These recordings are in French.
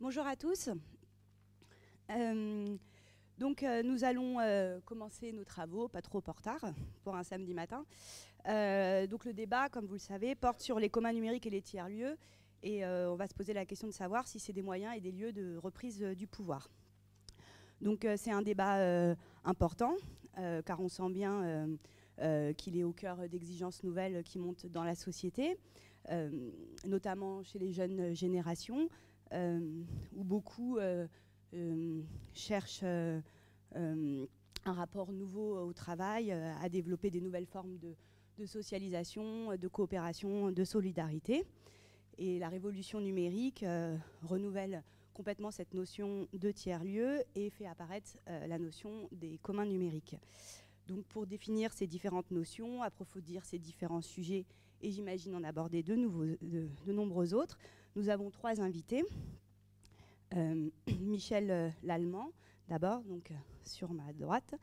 Bonjour à tous. Euh, donc euh, nous allons euh, commencer nos travaux, pas trop en retard, pour un samedi matin. donc le débat, comme vous le savez, porte sur les communs numériques et les tiers-lieux. Et on va se poser la question de savoir si c'est des moyens et des lieux de reprise du pouvoir. Donc c'est un débat important, car on sent bien qu'il est au cœur d'exigences nouvelles qui montent dans la société, notamment chez les jeunes générations, euh, où beaucoup euh, euh, cherchent un rapport nouveau au travail, à développer des nouvelles formes de, socialisation, de coopération, de solidarité. Et la révolution numérique renouvelle complètement cette notion de tiers-lieu et fait apparaître la notion des communs numériques. Donc pour définir ces différentes notions, approfondir ces différents sujets, et j'imagine en aborder de nombreux autres, nous avons trois invités. Euh, Michel euh, Lallemand, d'abord, donc euh, sur ma droite,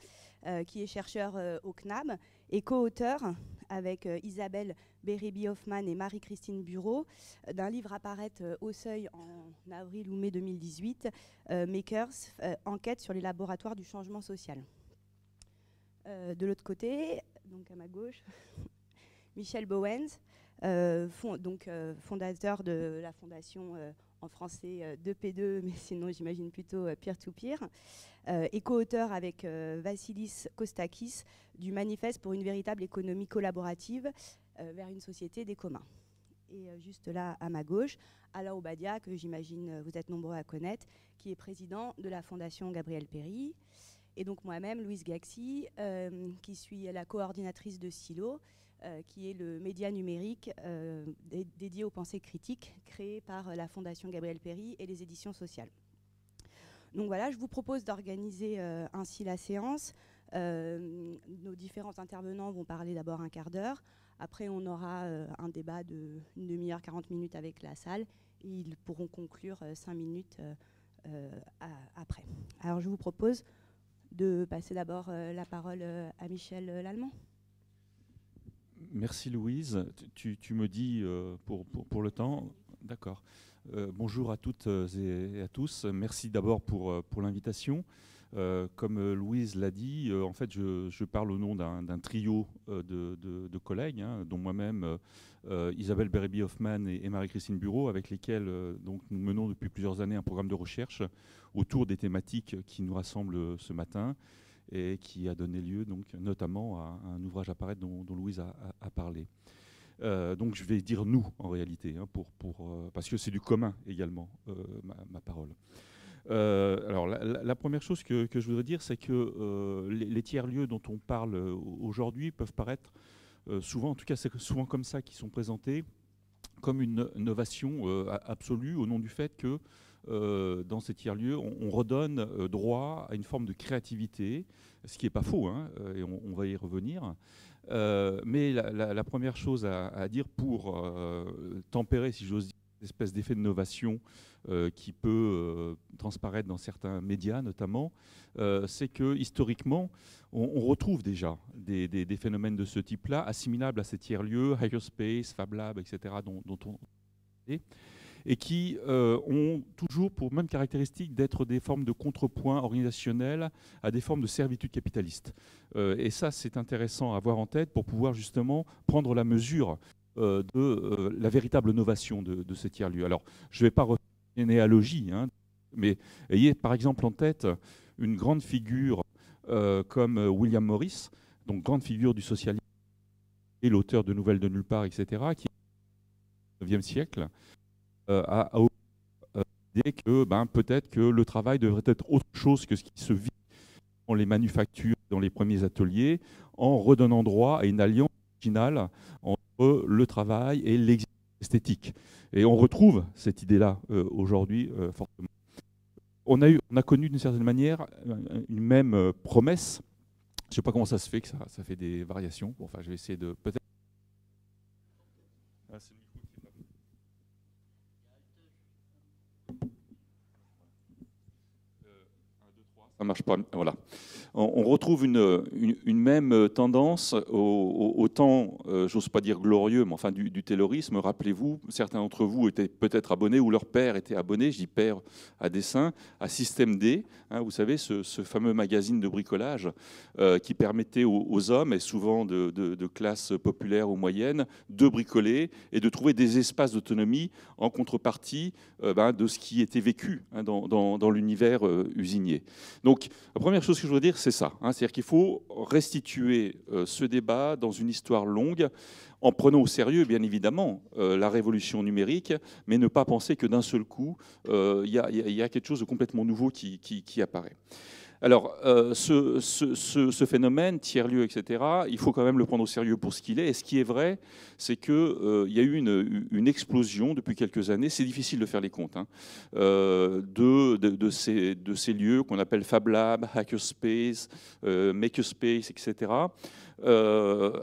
qui est chercheur au CNAB et co-auteur avec Isabelle Berry-Hoffman et Marie-Christine Bureau d'un livre apparaître au seuil en avril ou mai 2018, Makers, enquête sur les laboratoires du changement social. de l'autre côté, donc à ma gauche, Michel Bowens, euh, donc euh, fondateur de la fondation euh, en français 2P2, mais sinon j'imagine plutôt peer-to-peer, et co-auteur avec Vassilis Kostakis du manifeste pour une véritable économie collaborative vers une société des communs et juste là à ma gauche, Alain Obadia, que j'imagine vous êtes nombreux à connaître, qui est président de la Fondation Gabriel Perry et donc moi-même, Louise Gaxi, qui suis la coordinatrice de Silo, euh, qui est le média numérique euh, dédié aux pensées critiques, créé par euh, la Fondation Gabriel Perry et les éditions sociales. Donc voilà, je vous propose d'organiser ainsi la séance. nos différents intervenants vont parler d'abord un quart d'heure. Après, on aura un débat de une demi-heure, 40 minutes avec la salle. Et ils pourront conclure cinq minutes après. Alors, je vous propose de passer d'abord la parole à Michel Lallemand. Merci Louise. Tu, me dis euh, pour, le temps. D'accord. Euh, bonjour à toutes euh, et à tous. Merci d'abord pour, l'invitation. comme Louise l'a dit, en fait, je, parle au nom d'un trio de, collègues, hein, dont moi-même Isabelle Berébi-Hoffman et, Marie-Christine Bureau, avec lesquels nous menons depuis plusieurs années un programme de recherche autour des thématiques qui nous rassemblent ce matin et qui a donné lieu donc, notamment à, un ouvrage à paraître dont, Louise a, parlé. Euh, donc je vais dire nous en réalité, hein, pour, pour, euh, parce que c'est du commun également, euh, ma, parole. alors la, première chose que, je voudrais dire, c'est que les, tiers-lieux dont on parle aujourd'hui peuvent paraître souvent, en tout cas c'est souvent comme ça qu'ils sont présentés, comme une innovation absolue au nom du fait que euh, dans ces tiers-lieux, on, redonne euh, droit à une forme de créativité, ce qui n'est pas faux, hein, euh, et on, va y revenir. mais la, première chose à, dire pour tempérer, si j'ose dire, espèce d'effet de novation qui peut transparaître dans certains médias notamment, c'est que historiquement, on, retrouve déjà des, phénomènes de ce type-là, assimilables à ces tiers-lieux, Hyperspace, Fab Lab, etc., dont, dont on et qui euh, ont toujours pour même caractéristique d'être des formes de contrepoint organisationnel à des formes de servitude capitaliste. Euh, et ça, c'est intéressant à avoir en tête pour pouvoir justement prendre la mesure euh, de la véritable novation de, de ces tiers-lieux. Alors, je ne vais pas refaire une généalogie, hein, mais ayez par exemple en tête une grande figure comme William Morris, donc grande figure du socialisme et l'auteur de Nouvelles de nulle part, etc., qui, est au e siècle, euh, à, euh, l'idée que ben, peut-être que le travail devrait être autre chose que ce qui se vit dans les manufactures, dans les premiers ateliers, en redonnant droit à une alliance originale entre le travail et l'existence esthétique. Et on retrouve cette idée-là euh, aujourd'hui fortement. On a, eu, on a connu d'une certaine manière une même promesse. Je ne sais pas comment ça se fait, que ça, fait des variations. enfin, je vais essayer de peut-être. Ah, Voilà. On retrouve une, même tendance au, temps, euh, j'ose pas dire glorieux, mais enfin du, terrorisme Rappelez-vous, certains d'entre vous étaient peut-être abonnés ou leur père était abonné, j'y perds à dessin, à Système D. Hein, vous savez, ce, fameux magazine de bricolage euh, qui permettait aux, hommes, et souvent de, classe populaire ou moyenne, de bricoler et de trouver des espaces d'autonomie en contrepartie euh, ben, de ce qui était vécu hein, dans l'univers usinier. Donc, la première chose que je veux dire, c'est ça. Hein. C'est-à-dire qu'il faut restituer euh, ce débat dans une histoire longue, en prenant au sérieux, bien évidemment, euh, la révolution numérique, mais ne pas penser que d'un seul coup, euh, il y, a quelque chose de complètement nouveau qui apparaît. Alors, euh, ce, phénomène, tiers-lieu, etc., il faut quand même le prendre au sérieux pour ce qu'il est. Et ce qui est vrai, c'est qu'il euh, y a eu une, explosion depuis quelques années, c'est difficile de faire les comptes, hein, euh, de, ces, lieux qu'on appelle Fab Lab, Hackerspace, Makerspace, etc.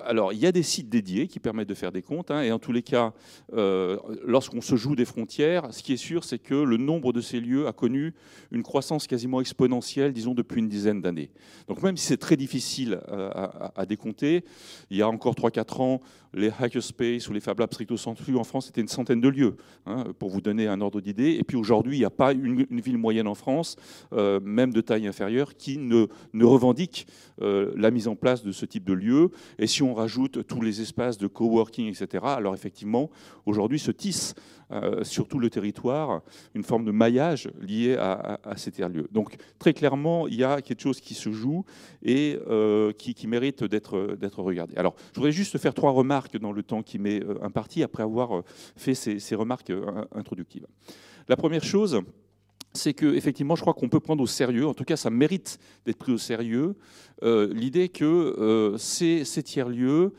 alors, il y a des sites dédiés qui permettent de faire des comptes, hein, et en tous les cas, lorsqu'on se joue des frontières, ce qui est sûr, c'est que le nombre de ces lieux a connu une croissance quasiment exponentielle, disons, depuis une dizaine d'années. Donc même si c'est très difficile euh, à, à, décompter, il y a encore 3-4 ans, les hackerspace ou les fablabs Labs stricto en France, c'était une centaine de lieux, hein, pour vous donner un ordre d'idée. Et puis aujourd'hui, il n'y a pas une, ville moyenne en France, euh, même de taille inférieure, qui ne, revendique euh, la mise en place de ce type de lieu Et si on rajoute tous les espaces de coworking, etc., alors effectivement, aujourd'hui se tisse euh, sur tout le territoire une forme de maillage lié à, ces lieux Donc très clairement, il y a quelque chose qui se joue et qui, qui mérite d'être regardé. Alors, je voudrais juste faire trois remarques dans le temps qui m'est euh, imparti après avoir euh, fait ces, remarques euh, introductives. La première chose, c'est que effectivement, je crois qu'on peut prendre au sérieux, en tout cas ça mérite d'être pris au sérieux, l'idée que ces, tiers-lieux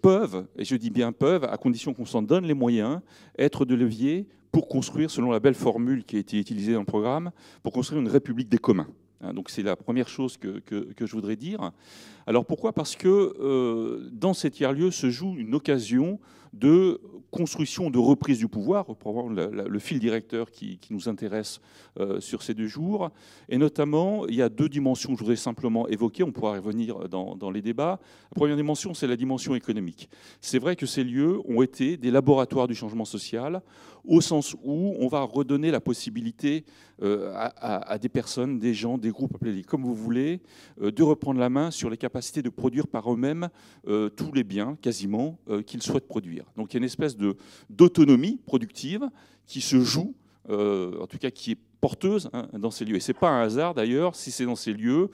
peuvent, et je dis bien peuvent, à condition qu'on s'en donne les moyens, être de levier pour construire, selon la belle formule qui a été utilisée dans le programme, pour construire une république des communs. Hein, donc c'est la première chose que, je voudrais dire. Alors pourquoi Parce que euh, dans ces tiers-lieux se joue une occasion de construction, de reprise du pouvoir, probablement le, fil directeur qui, nous intéresse euh, sur ces deux jours. Et notamment, il y a deux dimensions que je voudrais simplement évoquer, on pourra revenir dans, les débats. La première dimension, c'est la dimension économique. C'est vrai que ces lieux ont été des laboratoires du changement social, au sens où on va redonner la possibilité euh, à, des personnes, des gens, des groupes, appelez comme vous voulez, euh, de reprendre la main sur les capacités de produire par eux-mêmes tous les biens, quasiment, qu'ils souhaitent produire. Donc il y a une espèce d'autonomie productive qui se joue, euh, en tout cas qui est porteuse hein, dans ces lieux. Et ce n'est pas un hasard d'ailleurs si c'est dans ces lieux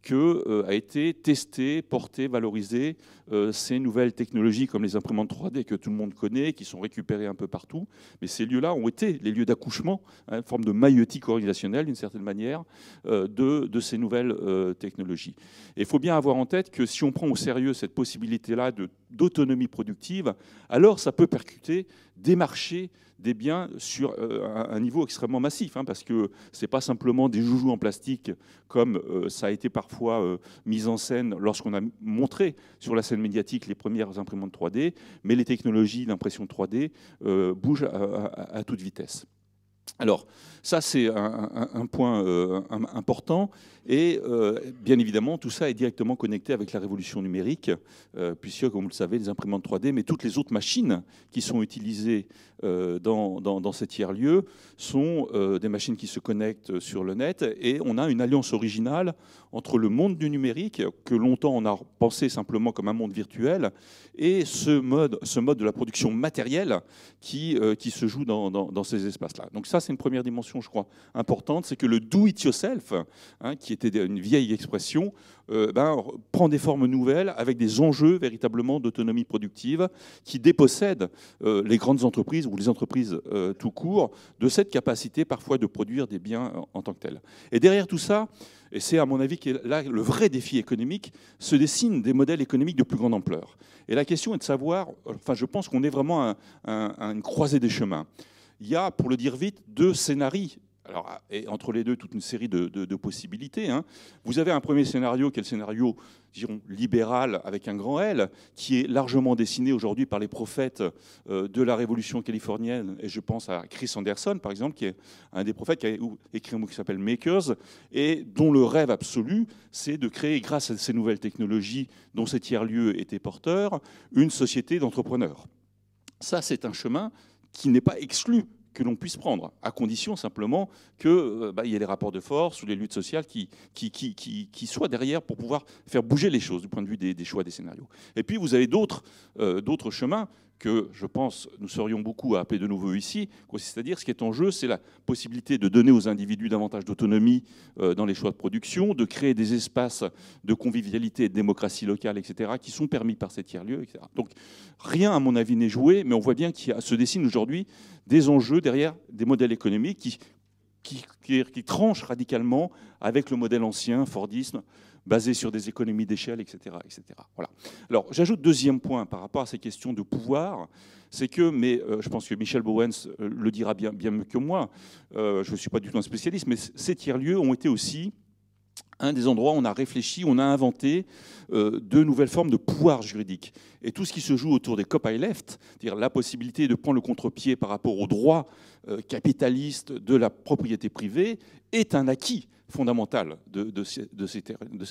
que euh, a été testé, porté, valorisé euh, ces nouvelles technologies comme les imprimantes 3D que tout le monde connaît, qui sont récupérées un peu partout. Mais ces lieux-là ont été les lieux d'accouchement, hein, une forme de maïeutique organisationnelle d'une certaine manière, de, de, ces nouvelles technologies. Et il faut bien avoir en tête que si on prend au sérieux cette possibilité-là de d'autonomie productive, alors ça peut percuter des marchés des biens sur euh, un niveau extrêmement massif, hein, parce que ce n'est pas simplement des joujoux en plastique, comme euh, ça a été parfois euh, mis en scène lorsqu'on a montré sur la scène médiatique les premières imprimantes 3D, mais les technologies d'impression 3D bougent à, à toute vitesse. Alors, ça, c'est un, point euh, important. Et euh, bien évidemment, tout ça est directement connecté avec la révolution numérique, euh, puisque, comme vous le savez, les imprimantes 3D, mais toutes les autres machines qui sont utilisées dans, dans, ces tiers-lieux sont des machines qui se connectent sur le net. Et on a une alliance originale entre le monde du numérique, que longtemps on a pensé simplement comme un monde virtuel, et ce mode, ce mode de la production matérielle qui, qui se joue dans ces espaces-là. Donc ça, c'est une première dimension je crois, importante, c'est que le do it yourself, hein, qui était une vieille expression, euh, ben, prend des formes nouvelles avec des enjeux véritablement d'autonomie productive qui dépossèdent euh, les grandes entreprises ou les entreprises euh, tout court de cette capacité parfois de produire des biens en tant que tels. Et derrière tout ça, et c'est à mon avis que là le vrai défi économique, se dessinent des modèles économiques de plus grande ampleur. Et la question est de savoir, enfin je pense qu'on est vraiment à une croisée des chemins il y a, pour le dire vite, deux scénarios. Alors, et entre les deux, toute une série de, possibilités. Hein. Vous avez un premier scénario qui est le scénario, dirons, libéral avec un grand L, qui est largement dessiné aujourd'hui par les prophètes euh, de la Révolution californienne. Et je pense à Chris Anderson, par exemple, qui est un des prophètes qui a écrit un mot qui s'appelle Makers, et dont le rêve absolu, c'est de créer, grâce à ces nouvelles technologies dont ces tiers-lieux étaient porteurs, une société d'entrepreneurs. Ça, c'est un chemin qui n'est pas exclu que l'on puisse prendre, à condition simplement qu'il euh, bah, y ait les rapports de force ou les luttes sociales qui, soient derrière pour pouvoir faire bouger les choses du point de vue des, choix des scénarios. Et puis vous avez d'autres euh, chemins que je pense nous serions beaucoup à appeler de nouveau ici, cest à dire ce qui est en jeu, c'est la possibilité de donner aux individus davantage d'autonomie euh, dans les choix de production, de créer des espaces de convivialité et de démocratie locale, etc., qui sont permis par ces tiers-lieux, etc. Donc rien, à mon avis, n'est joué, mais on voit bien qu'il se dessine aujourd'hui des enjeux derrière des modèles économiques qui tranchent radicalement avec le modèle ancien, Fordisme, basé sur des économies d'échelle, etc. etc. Voilà. Alors, j'ajoute deuxième point par rapport à ces questions de pouvoir, c'est que, mais euh, je pense que Michel Bowens euh, le dira bien, mieux que moi, euh, je ne suis pas du tout un spécialiste, mais ces tiers-lieux ont été aussi un des endroits où on a réfléchi, on a inventé de nouvelles formes de pouvoir juridique. Et tout ce qui se joue autour des copyleft, c'est-à-dire la possibilité de prendre le contre-pied par rapport au droit capitaliste de la propriété privée, est un acquis fondamentale de, de ces, ces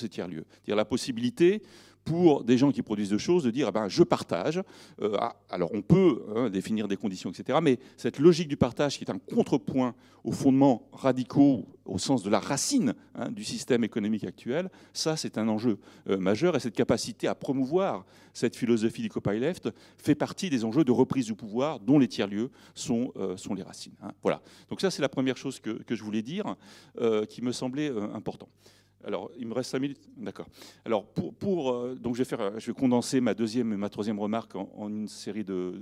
tiers-lieux. C'est-à-dire la possibilité pour des gens qui produisent de choses de dire eh ben, je partage. Euh, ah, alors on peut hein, définir des conditions, etc. Mais cette logique du partage qui est un contrepoint aux fondements radicaux au sens de la racine hein, du système économique actuel, ça c'est un enjeu euh, majeur et cette capacité à promouvoir cette philosophie du copyleft fait partie des enjeux de reprise du pouvoir dont les tiers-lieux sont, euh, sont les racines. Hein. Voilà, donc ça c'est la première chose que, que je voulais dire qui me semblait important. Alors, il me reste 5 minutes. D'accord. Alors, pour, euh, donc je, vais faire, je vais condenser ma deuxième et ma troisième remarque en, une série de,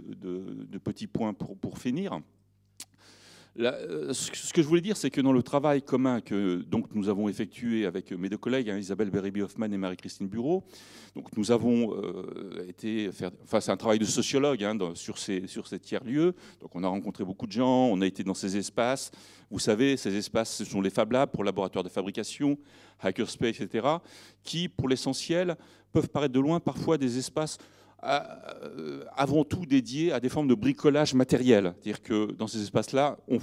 petits points pour finir. Euh, ce que je voulais dire, c'est que dans le travail commun que donc, nous avons effectué avec mes deux collègues, hein, Isabelle berry hoffman et Marie-Christine Bureau, donc, nous avons euh, été faire, face à un travail de sociologue hein, sur, ces, sur ces tiers-lieux. Donc, on a rencontré beaucoup de gens, on a été dans ces espaces. Vous savez, ces espaces, ce sont les Fab Labs pour laboratoires de fabrication, hackerspace, etc., qui, pour l'essentiel, peuvent paraître de loin parfois des espaces euh, avant tout dédié à des formes de bricolage matériel. C'est-à-dire que dans ces espaces-là, on,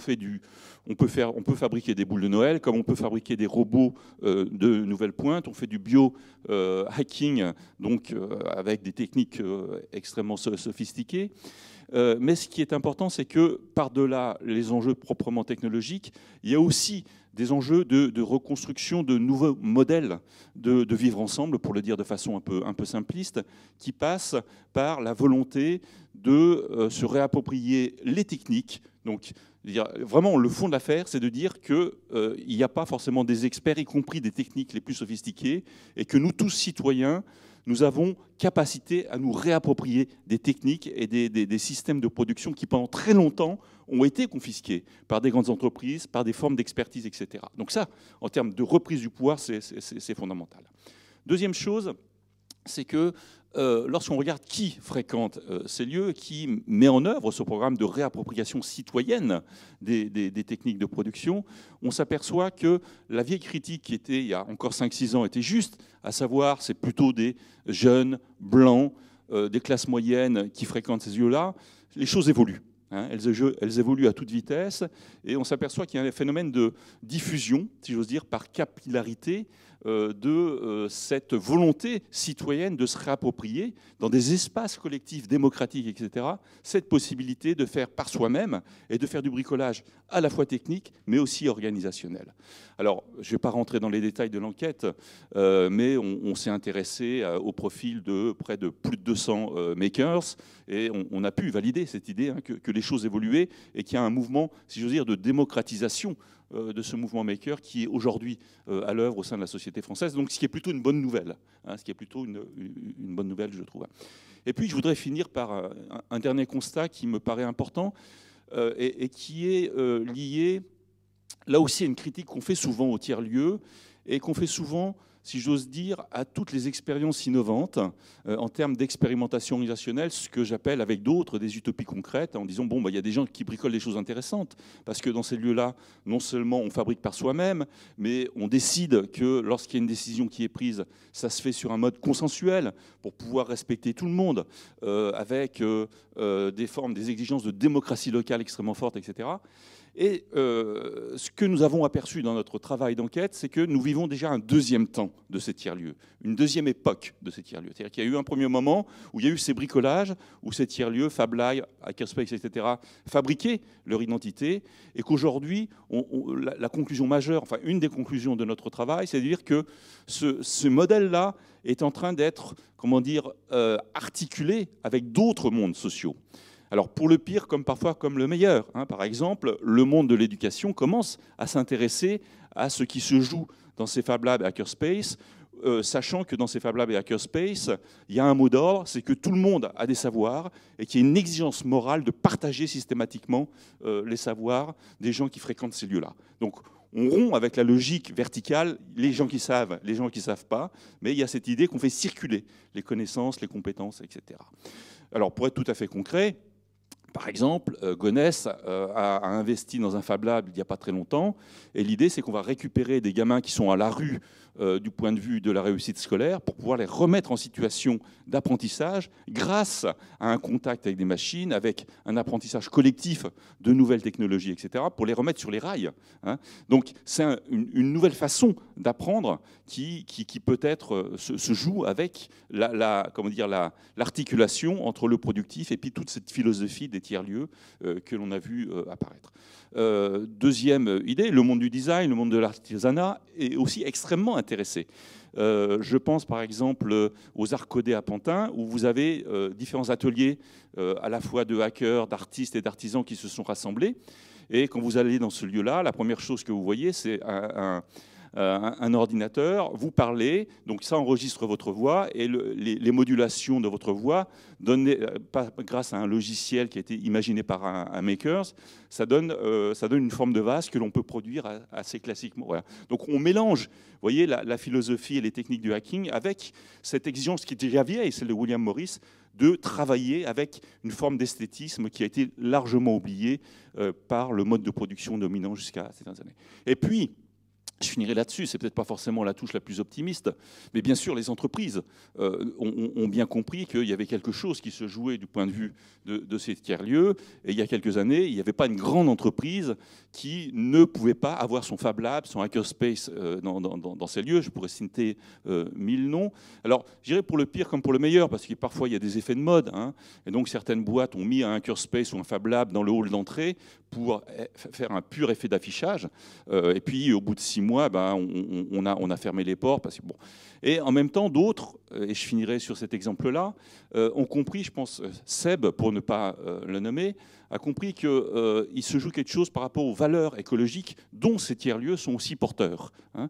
on, peut on peut fabriquer des boules de Noël, comme on peut fabriquer des robots euh, de nouvelles pointe. On fait du bio-hacking, euh, donc avec des techniques extrêmement sophistiquées. Euh, mais ce qui est important, c'est que par-delà les enjeux proprement technologiques, il y a aussi des enjeux de, reconstruction de nouveaux modèles de, vivre ensemble, pour le dire de façon un peu, simpliste, qui passent par la volonté de euh, se réapproprier les techniques. Donc, vraiment, le fond de l'affaire, c'est de dire qu'il euh, n'y a pas forcément des experts, y compris des techniques les plus sophistiquées, et que nous tous, citoyens, nous avons capacité à nous réapproprier des techniques et des, systèmes de production qui, pendant très longtemps, ont été confisqués par des grandes entreprises, par des formes d'expertise, etc. Donc ça, en termes de reprise du pouvoir, c'est fondamental. Deuxième chose, c'est que euh, lorsqu'on regarde qui fréquente euh, ces lieux, qui met en œuvre ce programme de réappropriation citoyenne des, techniques de production, on s'aperçoit que la vieille critique qui était il y a encore 5-6 ans était juste, à savoir c'est plutôt des jeunes, blancs, euh, des classes moyennes qui fréquentent ces lieux-là. Les choses évoluent. Hein. elles, évoluent à toute vitesse et on s'aperçoit qu'il y a un phénomène de diffusion, si j'ose dire, par capillarité euh, de euh, cette volonté citoyenne de se réapproprier dans des espaces collectifs démocratiques, etc., cette possibilité de faire par soi-même et de faire du bricolage à la fois technique mais aussi organisationnel. Alors, je ne vais pas rentrer dans les détails de l'enquête, euh, mais on, s'est intéressé au profil de près de plus de 200 makers et on, a pu valider cette idée hein, que, que, les choses évoluaient et qu'il y a un mouvement, si j'ose dire, de démocratisation euh, de ce mouvement maker qui est aujourd'hui euh, à l'œuvre au sein de la société française. Donc, ce qui est plutôt une bonne nouvelle. Hein, ce qui est plutôt une, bonne nouvelle, je trouve. Et puis, je voudrais finir par euh, un, dernier constat qui me paraît important et, qui est lié, là aussi, à une critique qu'on fait souvent au tiers-lieu et qu'on fait souvent si j'ose dire, à toutes les expériences innovantes euh, en termes d'expérimentation organisationnelle, ce que j'appelle avec d'autres des utopies concrètes, en disant, bon, bah, il y a des gens qui bricolent des choses intéressantes, parce que dans ces lieux-là, non seulement on fabrique par soi-même, mais on décide que lorsqu'il y a une décision qui est prise, ça se fait sur un mode consensuel, pour pouvoir respecter tout le monde, euh, avec euh, des formes, des exigences de démocratie locale extrêmement fortes, etc. Et euh, ce que nous avons aperçu dans notre travail d'enquête, c'est que nous vivons déjà un deuxième temps de ces tiers-lieux, une deuxième époque de ces tiers-lieux. C'est-à-dire qu'il y a eu un premier moment où il y a eu ces bricolages, où ces tiers-lieux, Fab Hackerspace, etc., fabriquaient leur identité, et qu'aujourd'hui, la, conclusion majeure, enfin une des conclusions de notre travail, c'est de dire que ce, modèle-là est en train d'être, comment dire, euh, articulé avec d'autres mondes sociaux. Alors pour le pire comme parfois comme le meilleur. Hein. Par exemple, le monde de l'éducation commence à s'intéresser à ce qui se joue dans ces Fab Labs et Hackerspace, euh, sachant que dans ces Fab Labs et Hackerspace, il y a un mot d'ordre, c'est que tout le monde a des savoirs et qu'il y a une exigence morale de partager systématiquement euh, les savoirs des gens qui fréquentent ces lieux-là. Donc on rompt avec la logique verticale, les gens qui savent, les gens qui ne savent pas, mais il y a cette idée qu'on fait circuler les connaissances, les compétences, etc. Alors pour être tout à fait concret, par exemple, euh, Gonesse euh, a, investi dans un Fab Lab il n'y a pas très longtemps, et l'idée c'est qu'on va récupérer des gamins qui sont à la rue euh, du point de vue de la réussite scolaire pour pouvoir les remettre en situation d'apprentissage grâce à un contact avec des machines, avec un apprentissage collectif de nouvelles technologies, etc., pour les remettre sur les rails. Hein. Donc c'est une, nouvelle façon d'apprendre qui, peut-être euh, se, joue avec la, comment dire, l'articulation entre le productif et puis toute cette philosophie des tiers-lieux euh, que l'on a vu apparaître. Euh, deuxième idée, le monde du design, le monde de l'artisanat est aussi extrêmement intéressé. Euh, je pense par exemple aux arts codés à Pantin, où vous avez euh, différents ateliers à la fois de hackers, d'artistes et d'artisans qui se sont rassemblés. Et quand vous allez dans ce lieu-là, la première chose que vous voyez, c'est un euh, un, ordinateur, vous parlez, donc ça enregistre votre voix et les, modulations de votre voix, euh, pas, grâce à un logiciel qui a été imaginé par un, maker makers, ça donne, euh, ça donne une forme de vase que l'on peut produire assez classiquement. Donc on mélange, voyez, la, philosophie et les techniques du hacking avec cette exigence qui est déjà vieille, celle de William Morris, de travailler avec une forme d'esthétisme qui a été largement oubliée par le mode de production dominant jusqu'à ces dernières années. Et puis, je finirai là-dessus, c'est peut-être pas forcément la touche la plus optimiste, mais bien sûr, les entreprises euh, ont, bien compris qu'il y avait quelque chose qui se jouait du point de vue de, ces tiers-lieux. Et il y a quelques années, il n'y avait pas une grande entreprise qui ne pouvait pas avoir son Fab Lab, son hackerspace euh, dans, dans, ces lieux. Je pourrais citer euh, mille noms. Alors, j'irai pour le pire comme pour le meilleur, parce que parfois, il y a des effets de mode. Hein. et donc, certaines boîtes ont mis un hackerspace ou un Fab Lab dans le hall d'entrée pour eh, faire un pur effet d'affichage. et puis, au bout de six mois, mois, ben, on, on, a, on, a, fermé les ports parce que bon, et en même temps, d'autres, euh, et je finirai sur cet exemple-là, euh, ont compris, je pense, euh, Seb, pour ne pas le nommer, a compris qu'il se joue quelque chose par rapport aux valeurs écologiques dont ces tiers-lieux sont aussi porteurs. Hein.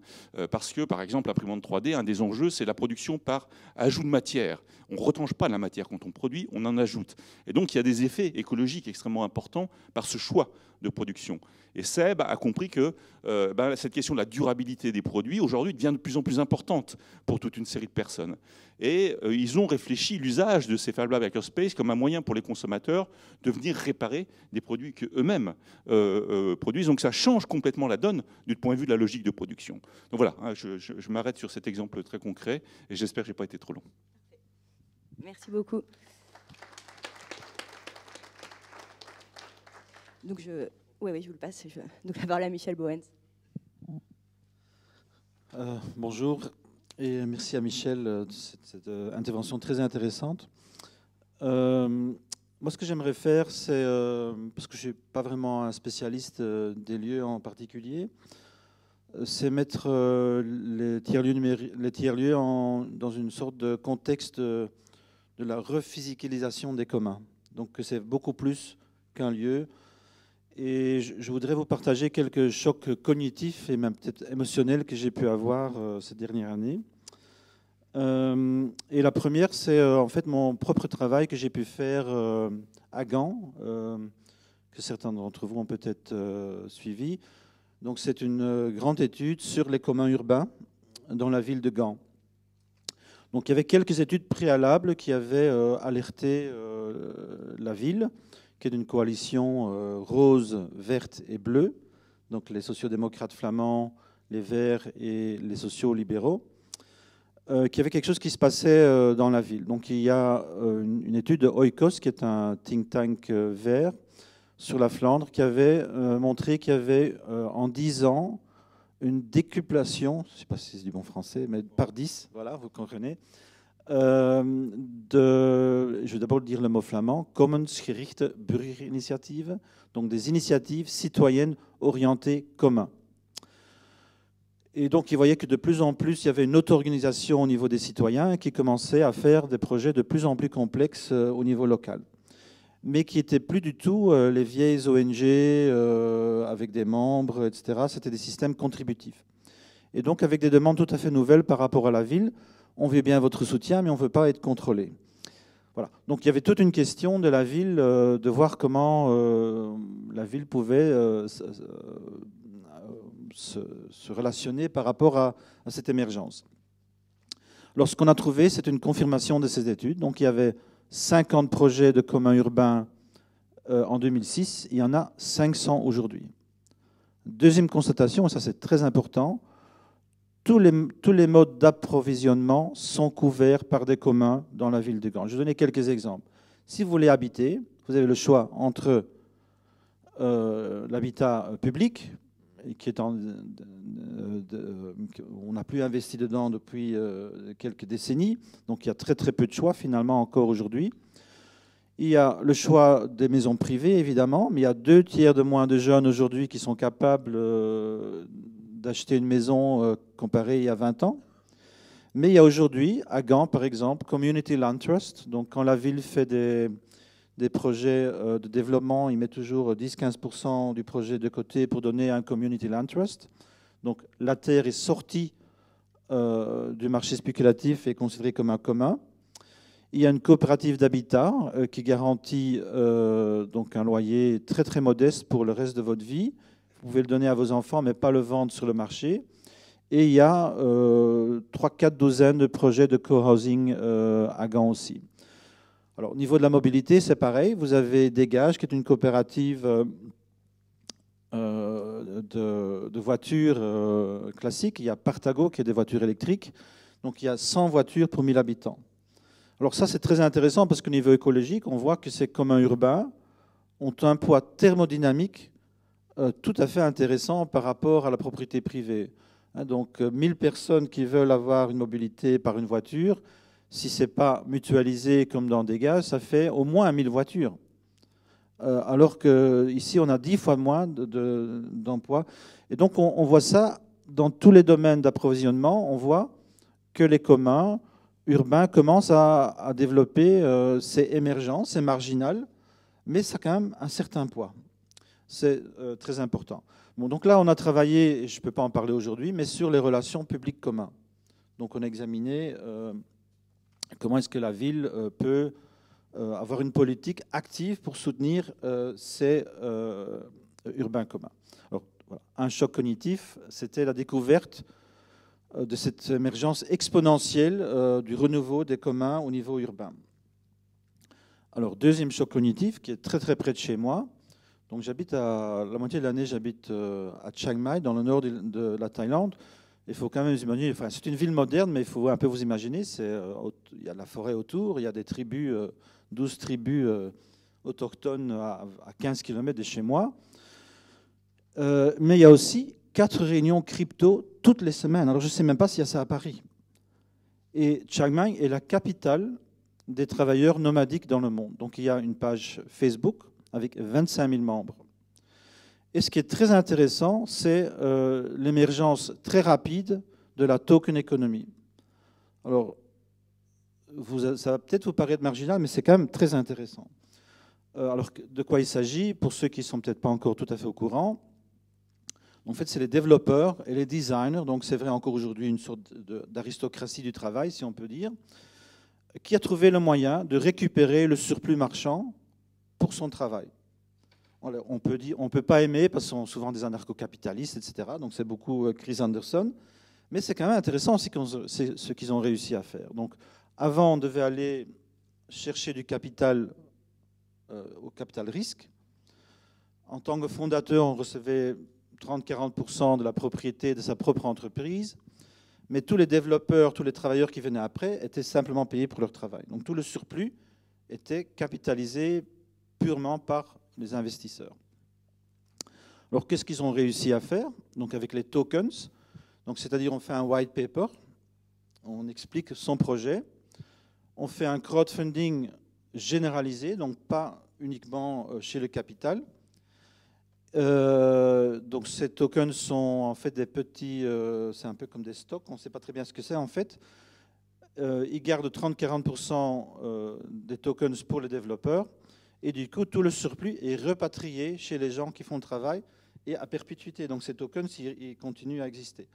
parce que, par exemple, l'imprimante 3D, un des enjeux, c'est la production par ajout de matière. On ne retranche pas la matière quand on produit, on en ajoute. Et donc, il y a des effets écologiques extrêmement importants par ce choix de production. Et Seb a compris que ben, cette question de la durabilité des produits, aujourd'hui, devient de plus en plus importante pour toute une série de personnes. Et euh, ils ont réfléchi l'usage de ces Fab Lab Hackerspace comme un moyen pour les consommateurs de venir réparer des produits qu'eux-mêmes euh, euh, produisent. Donc ça change complètement la donne du point de vue de la logique de production. Donc voilà, hein, je, m'arrête sur cet exemple très concret et j'espère que je n'ai pas été trop long. Merci beaucoup. Donc je, oui, oui, je vous le passe. Donc la parole à Michel Bohens. Euh, bonjour. Et merci à Michel euh, de cette, euh, intervention très intéressante. Euh, moi, ce que j'aimerais faire, c'est, parce que je ne suis pas vraiment un spécialiste des lieux en particulier, c'est mettre les tiers-lieux tiers en, dans une sorte de contexte de la refysicalisation des communs. Donc, c'est beaucoup plus qu'un lieu. Et je voudrais vous partager quelques chocs cognitifs et même peut-être émotionnels que j'ai pu avoir euh, cette dernière année. Euh, et la première, c'est euh, en fait mon propre travail que j'ai pu faire à Gand, que certains d'entre vous ont peut-être suivi. Donc, c'est une grande étude sur les communs urbains dans la ville de Gand. Donc, il y avait quelques études préalables qui avaient alerté la ville qui d'une coalition euh, rose, verte et bleue, donc les sociodémocrates flamands, les verts et les sociaux libéraux, euh, qu'il y avait quelque chose qui se passait euh, dans la ville. Donc il y a une, étude de Oikos, qui est un think tank vert sur la Flandre, qui avait montré qu'il y avait en 10 ans une décuplation, je ne sais pas si c'est du bon français, mais par 10, voilà, vous comprenez, euh, de, je vais d'abord dire le mot flamand, Commons-gerichte donc des initiatives citoyennes orientées communes Et donc, ils voyaient que de plus en plus, il y avait une auto-organisation au niveau des citoyens qui commençait à faire des projets de plus en plus complexes euh, au niveau local. Mais qui n'étaient plus du tout euh, les vieilles ONG avec des membres, etc. C'était des systèmes contributifs. Et donc, avec des demandes tout à fait nouvelles par rapport à la ville, on veut bien votre soutien, mais on ne veut pas être contrôlé. Voilà. Donc il y avait toute une question de la ville, euh, de voir comment euh, la ville pouvait euh, se, relationner par rapport à, cette émergence. Lorsqu'on a trouvé, c'est une confirmation de ces études. Donc il y avait 50 projets de communs urbains en 2006, il y en a 500 aujourd'hui. Deuxième constatation, et ça c'est très important, tous les, modes d'approvisionnement sont couverts par des communs dans la ville de Gand. Je vais donner quelques exemples. Si vous voulez habiter, vous avez le choix entre euh, l'habitat public, qui est en, euh, on n'a plus investi dedans depuis euh, quelques décennies, donc il y a très très peu de choix finalement encore aujourd'hui. Il y a le choix des maisons privées évidemment, mais il y a deux tiers de moins de jeunes aujourd'hui qui sont capables d'acheter une maison euh, comparée il y a 20 ans. Mais il y a aujourd'hui, à Gand par exemple, Community Land Trust. Donc quand la ville fait des, projets euh, de développement, il met toujours 10-15% du projet de côté pour donner à un Community Land Trust. Donc la terre est sortie euh, du marché spéculatif et considérée comme un commun. Il y a une coopérative d'habitat qui garantit donc un loyer très très modeste pour le reste de votre vie vous pouvez le donner à vos enfants, mais pas le vendre sur le marché. Et il y a euh, 3-4 douzaines de projets de co-housing euh, à Gand aussi. Alors, au niveau de la mobilité, c'est pareil. Vous avez Dégage, qui est une coopérative euh, euh, de, voitures classiques. Il y a Partago, qui est des voitures électriques. Donc, il y a 100 voitures pour 1000 habitants. Alors ça, c'est très intéressant parce qu'au niveau écologique, on voit que ces communs urbains ont un poids thermodynamique euh, tout à fait intéressant par rapport à la propriété privée. Hein, donc 1000 euh, personnes qui veulent avoir une mobilité par une voiture, si ce n'est pas mutualisé comme dans des gaz, ça fait au moins 1000 voitures. Euh, alors qu'ici, on a 10 fois moins d'emplois. Et donc, on, voit ça dans tous les domaines d'approvisionnement. On voit que les communs urbains commencent à, développer. ces c'est émergent, c'est marginal, mais ça a quand même un certain poids c'est euh, très important. Bon, donc là, on a travaillé, et je ne peux pas en parler aujourd'hui, mais sur les relations publiques communes. Donc on a examiné euh, comment est-ce que la ville euh, peut avoir une politique active pour soutenir ces urbains communs. Un choc cognitif, c'était la découverte de cette émergence exponentielle du renouveau des communs au niveau urbain. Alors, deuxième choc cognitif, qui est très très près de chez moi, donc j'habite à la moitié de l'année, j'habite euh, à Chiang Mai, dans le nord de, la Thaïlande. Il faut quand même imaginer, enfin, c'est une ville moderne, mais il faut un peu vous imaginer, c'est, euh, il y a la forêt autour, il y a des tribus, 12 euh, tribus autochtones à, 15 km de chez moi. mais il y a aussi quatre réunions crypto toutes les semaines. Alors je ne sais même pas s'il y a ça à Paris. Et Chiang Mai est la capitale des travailleurs nomadiques dans le monde. Donc il y a une page Facebook avec 25 000 membres. Et ce qui est très intéressant, c'est euh, l'émergence très rapide de la token economy. Alors, vous, ça va peut-être vous paraître marginal, mais c'est quand même très intéressant. Euh, alors, de quoi il s'agit Pour ceux qui ne sont peut-être pas encore tout à fait au courant, en fait, c'est les développeurs et les designers, donc c'est vrai encore aujourd'hui une sorte d'aristocratie du travail, si on peut dire, qui a trouvé le moyen de récupérer le surplus marchand pour son travail. On peut dire, on peut pas aimer parce qu'on sont souvent des anarcho-capitalistes, etc. Donc c'est beaucoup euh, Chris Anderson, mais c'est quand même intéressant aussi ce qu'ils ont réussi à faire. Donc avant, on devait aller chercher du capital euh, au capital risque. En tant que fondateur, on recevait 30-40% de la propriété de sa propre entreprise, mais tous les développeurs, tous les travailleurs qui venaient après étaient simplement payés pour leur travail. Donc tout le surplus était capitalisé purement par les investisseurs. Alors qu'est-ce qu'ils ont réussi à faire Donc avec les tokens, donc c'est-à-dire on fait un white paper, on explique son projet, on fait un crowdfunding généralisé, donc pas uniquement euh, chez le capital. Euh, donc ces tokens sont en fait des petits, euh, c'est un peu comme des stocks, on ne sait pas très bien ce que c'est en fait. Euh, ils gardent 30-40% des tokens pour les développeurs et du coup, tout le surplus est repatrié chez les gens qui font le travail et à perpétuité. Donc ces tokens, ils continuent à exister.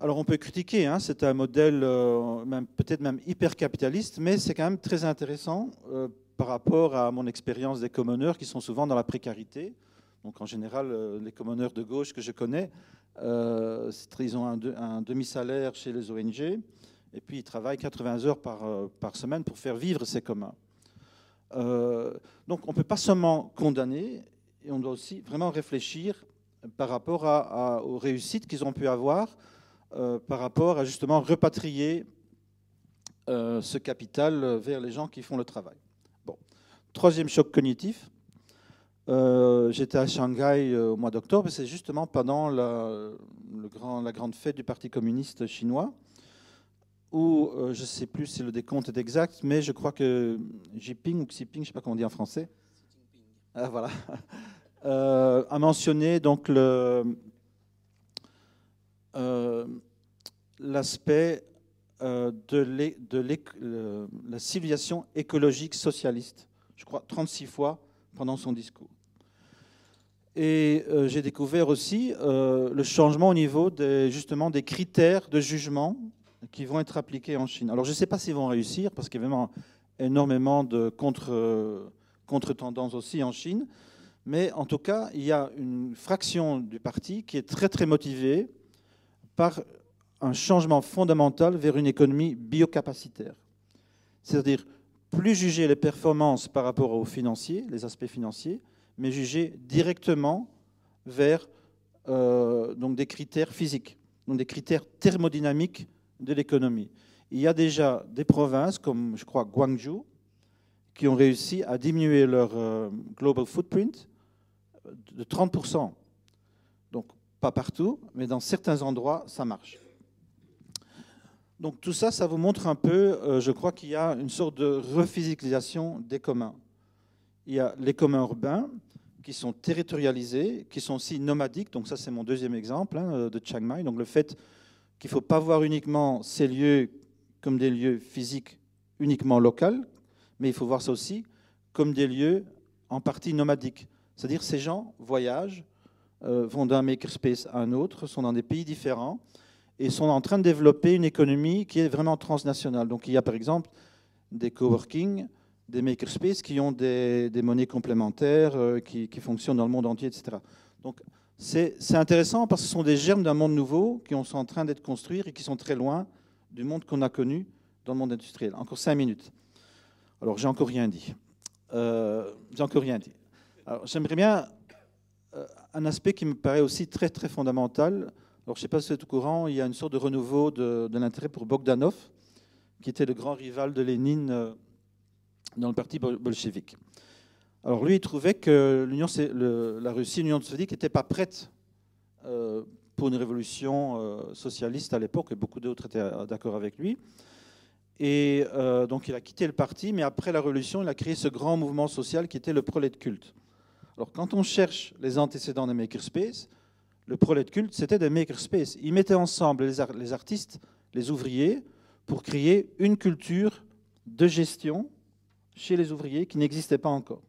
Alors on peut critiquer, hein, c'est un modèle euh, peut-être même hyper capitaliste, mais c'est quand même très intéressant euh, par rapport à mon expérience des commoneurs qui sont souvent dans la précarité. Donc en général, euh, les commoneurs de gauche que je connais, ils ont un, demi-salaire chez les ONG, et puis ils travaillent 80 heures par semaine pour faire vivre ces communs. Euh, donc on ne peut pas seulement condamner, et on doit aussi vraiment réfléchir par rapport aux réussites qu'ils ont pu avoir, euh, par rapport à justement repatrier euh, ce capital vers les gens qui font le travail. Bon. Troisième choc cognitif. J'étais à Shanghai au mois d'octobre, c'est justement pendant la grande fête du Parti communiste chinois où, euh, je ne sais plus si le décompte est exact, mais je crois que Jinping ou Xi je ne sais pas comment on dit en français, ah, voilà, euh, a mentionné donc le, euh, l'aspect de, la civilisation écologique socialiste, je crois 36 fois pendant son discours. Et j'ai découvert aussi le changement au niveau des, justement des critères de jugement qui vont être appliquées en Chine. Alors je ne sais pas s'ils vont réussir, parce qu'il y a vraiment énormément de contre, contre-tendances aussi en Chine, mais en tout cas, il y a une fraction du parti qui est très très motivée par un changement fondamental vers une économie biocapacitaire. C'est-à-dire plus juger les performances par rapport aux financiers, les aspects financiers, mais juger directement vers euh, donc des critères physiques, donc des critères thermodynamiques de l'économie. Il y a déjà des provinces comme, je crois, Guangzhou, qui ont réussi à diminuer leur euh, global footprint de 30%. Donc, pas partout, mais dans certains endroits, ça marche. Donc, tout ça, ça vous montre un peu, euh, je crois qu'il y a une sorte de refysicalisation des communs. Il y a les communs urbains qui sont territorialisés, qui sont aussi nomadiques. Donc, ça, c'est mon deuxième exemple hein, de Chiang Mai. Donc, le fait qu'il ne faut pas voir uniquement ces lieux comme des lieux physiques uniquement locaux, mais il faut voir ça aussi comme des lieux en partie nomadiques. C'est-à-dire ces gens voyagent, euh, vont d'un makerspace à un autre, sont dans des pays différents et sont en train de développer une économie qui est vraiment transnationale. Donc il y a par exemple des coworking, des makerspaces qui ont des, monnaies complémentaires, euh, qui, qui, fonctionnent dans le monde entier, etc. Donc c'est intéressant parce que ce sont des germes d'un monde nouveau qui sont en train d'être construits et qui sont très loin du monde qu'on a connu dans le monde industriel. Encore cinq minutes. Alors, j'ai encore rien dit. Euh, encore rien dit. J'aimerais bien euh, un aspect qui me paraît aussi très, très fondamental. Alors, je ne sais pas si vous êtes au courant, il y a une sorte de renouveau de, l'intérêt pour Bogdanov, qui était le grand rival de Lénine euh, dans le parti bolchevique. Alors lui, il trouvait que la Russie, l'Union soviétique, n'était pas prête euh, pour une révolution euh, socialiste à l'époque, et beaucoup d'autres étaient euh, d'accord avec lui. Et donc il a quitté le parti, mais après la révolution, il a créé ce grand mouvement social qui était le prolet de culte. Alors quand on cherche les antécédents des makerspaces, le prolet de culte, c'était des makerspaces. Ils mettaient ensemble les artistes, les ouvriers, pour créer une culture de gestion chez les ouvriers qui n'existait pas encore.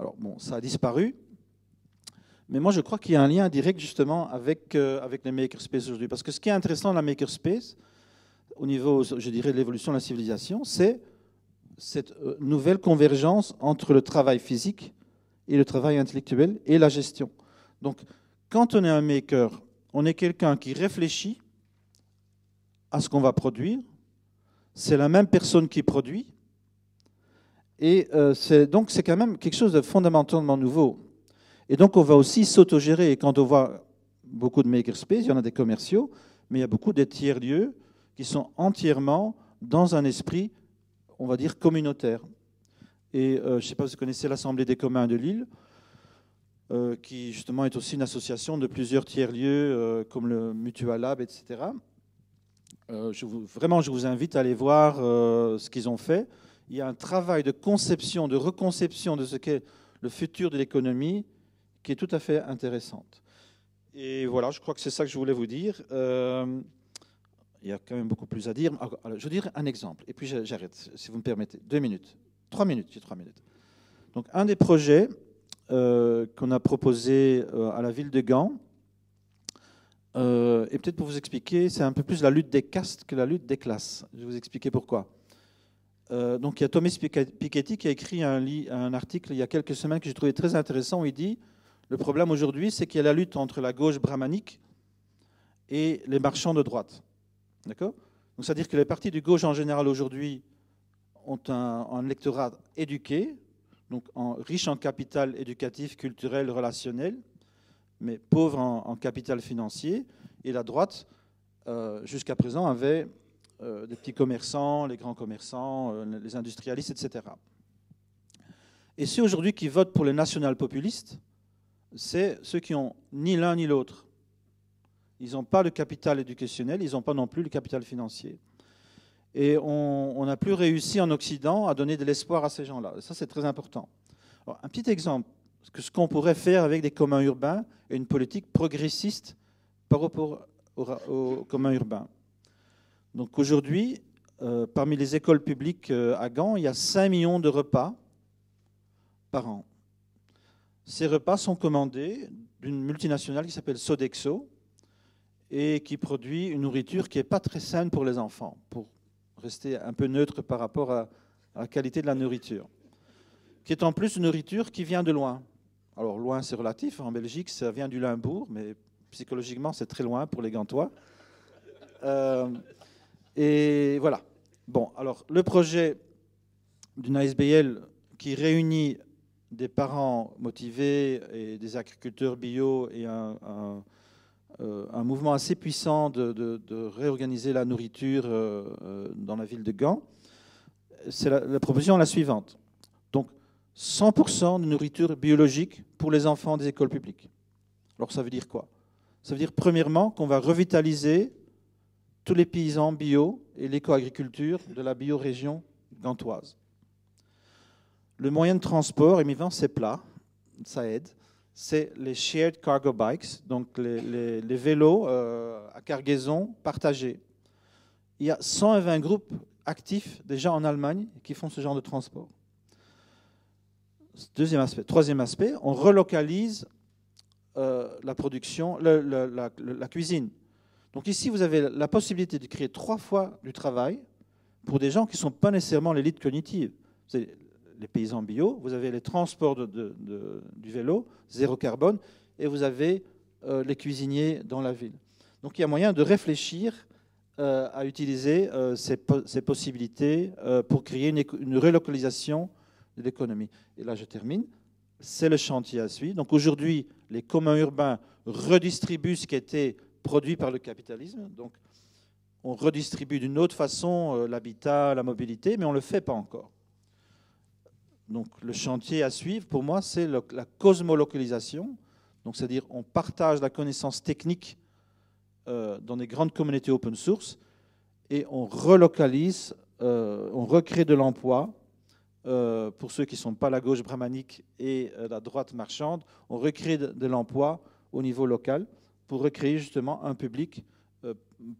Alors bon, ça a disparu. Mais moi, je crois qu'il y a un lien direct justement avec, euh, avec les makerspaces aujourd'hui. Parce que ce qui est intéressant dans la makerspace, au niveau, je dirais, de l'évolution de la civilisation, c'est cette euh, nouvelle convergence entre le travail physique et le travail intellectuel et la gestion. Donc, quand on est un maker, on est quelqu'un qui réfléchit à ce qu'on va produire. C'est la même personne qui produit, et euh, donc c'est quand même quelque chose de fondamentalement nouveau. Et donc on va aussi s'autogérer. Et quand on voit beaucoup de makerspace, il y en a des commerciaux, mais il y a beaucoup de tiers-lieux qui sont entièrement dans un esprit, on va dire, communautaire. Et euh, je ne sais pas si vous connaissez l'Assemblée des communs de Lille, euh, qui justement est aussi une association de plusieurs tiers-lieux, comme le Mutual Lab, etc. Je vous, vraiment, je vous invite à aller voir ce qu'ils ont fait il y a un travail de conception, de reconception de ce qu'est le futur de l'économie qui est tout à fait intéressant. Et voilà, je crois que c'est ça que je voulais vous dire. Euh, il y a quand même beaucoup plus à dire. Alors, je dire un exemple, et puis j'arrête, si vous me permettez. Deux minutes. Trois minutes, j'ai trois minutes. Donc, un des projets euh, qu'on a proposé euh, à la ville de Gand, et peut-être pour vous expliquer, c'est un peu plus la lutte des castes que la lutte des classes. Je vais vous expliquer pourquoi. Euh, donc il y a Thomas Piketty qui a écrit un, un article il y a quelques semaines que j'ai trouvé très intéressant où il dit le problème aujourd'hui, c'est qu'il y a la lutte entre la gauche brahmanique et les marchands de droite. D'accord Donc c'est-à-dire que les partis du gauche en général aujourd'hui ont un, un, électorat éduqué, donc en, riche en capital éducatif, culturel, relationnel, mais pauvre en, capital financier. Et la droite, euh, jusqu'à présent, avait euh, des petits commerçants, les grands commerçants, euh, les industrialistes, etc. Et ceux aujourd'hui qui votent pour les national-populistes, c'est ceux qui ont ni l'un ni l'autre. Ils n'ont pas le capital éducationnel, ils n'ont pas non plus le capital financier. Et on n'a plus réussi en Occident à donner de l'espoir à ces gens-là. Ça, c'est très important. un petit exemple que ce qu'on pourrait faire avec des communs urbains et une politique progressiste par rapport aux communs urbains. Donc aujourd'hui, euh, parmi les écoles publiques euh, à Gand, il y a 5 millions de repas par an. Ces repas sont commandés d'une multinationale qui s'appelle Sodexo et qui produit une nourriture qui n'est pas très saine pour les enfants, pour rester un peu neutre par rapport à, la qualité de la nourriture, qui est en plus une nourriture qui vient de loin. Alors loin, c'est relatif. En Belgique, ça vient du Limbourg, mais psychologiquement, c'est très loin pour les Gantois. Euh, et voilà. Bon, alors le projet d'une ASBL qui réunit des parents motivés et des agriculteurs bio et un, euh, mouvement assez puissant de, réorganiser la nourriture euh, euh, dans la ville de Gand. C'est la, proposition la suivante. Donc 100% de nourriture biologique pour les enfants des écoles publiques. Alors ça veut dire quoi Ça veut dire premièrement qu'on va revitaliser tous les paysans bio et l'éco-agriculture de la biorégion gantoise. Le moyen de transport émivant ces plats, ça aide, c'est les shared cargo bikes, donc les, vélos euh, à cargaison partagés. Il y a 120 groupes actifs déjà en Allemagne qui font ce genre de transport. Deuxième aspect. Troisième aspect, on relocalise euh, la production, la cuisine. Donc ici, vous avez la possibilité de créer trois fois du travail pour des gens qui ne sont pas nécessairement l'élite cognitive. Vous avez les paysans bio, vous avez les transports du vélo, zéro carbone, et vous avez euh, les cuisiniers dans la ville. Donc il y a moyen de réfléchir euh, à utiliser euh, ces, possibilités pour créer une, une relocalisation de l'économie. Et là, je termine. C'est le chantier à suivre. Donc aujourd'hui, les communs urbains redistribuent ce qui était produit par le capitalisme. Donc, on redistribue d'une autre façon euh, l'habitat, la mobilité, mais on ne le fait pas encore. Donc, le chantier à suivre, pour moi, c'est la cosmolocalisation. Donc, c'est-à-dire, on partage la connaissance technique euh, dans des grandes communautés open source et on relocalise, euh, on recrée de l'emploi. pour ceux qui ne sont pas la gauche brahmanique et la droite marchande, on recrée de l'emploi au niveau local pour recréer justement un public euh,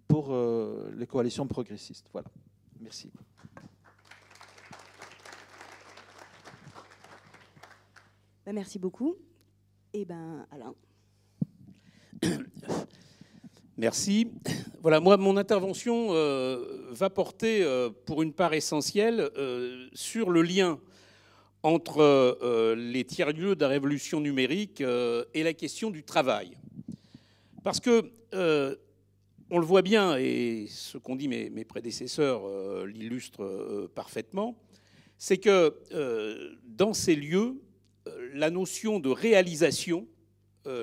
pour euh, les coalitions progressistes. Voilà. Merci. Ben, merci beaucoup. Et eh ben, Alain. Merci. Voilà, moi, mon intervention euh, va porter, pour une part essentielle, sur le lien entre les tiers-lieux de la révolution numérique et la question du travail. Parce que, euh, on le voit bien, et ce qu'ont dit mes, prédécesseurs euh, l'illustre euh, parfaitement, c'est que dans ces lieux, la notion de réalisation,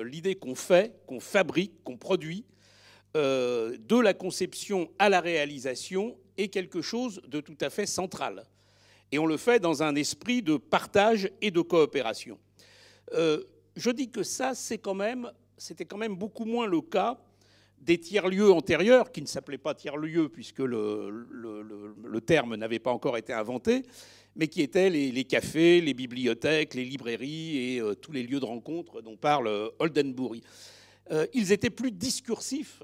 l'idée qu'on fait, qu'on fabrique, qu'on produit, de la conception à la réalisation, est quelque chose de tout à fait central. Et on le fait dans un esprit de partage et de coopération. je dis que ça, c'est quand même c'était quand même beaucoup moins le cas des tiers-lieux antérieurs, qui ne s'appelaient pas tiers-lieux puisque le, terme n'avait pas encore été inventé, mais qui étaient les, cafés, les bibliothèques, les librairies et euh, tous les lieux de rencontre dont parle euh, Oldenbury. Euh, ils étaient plus discursifs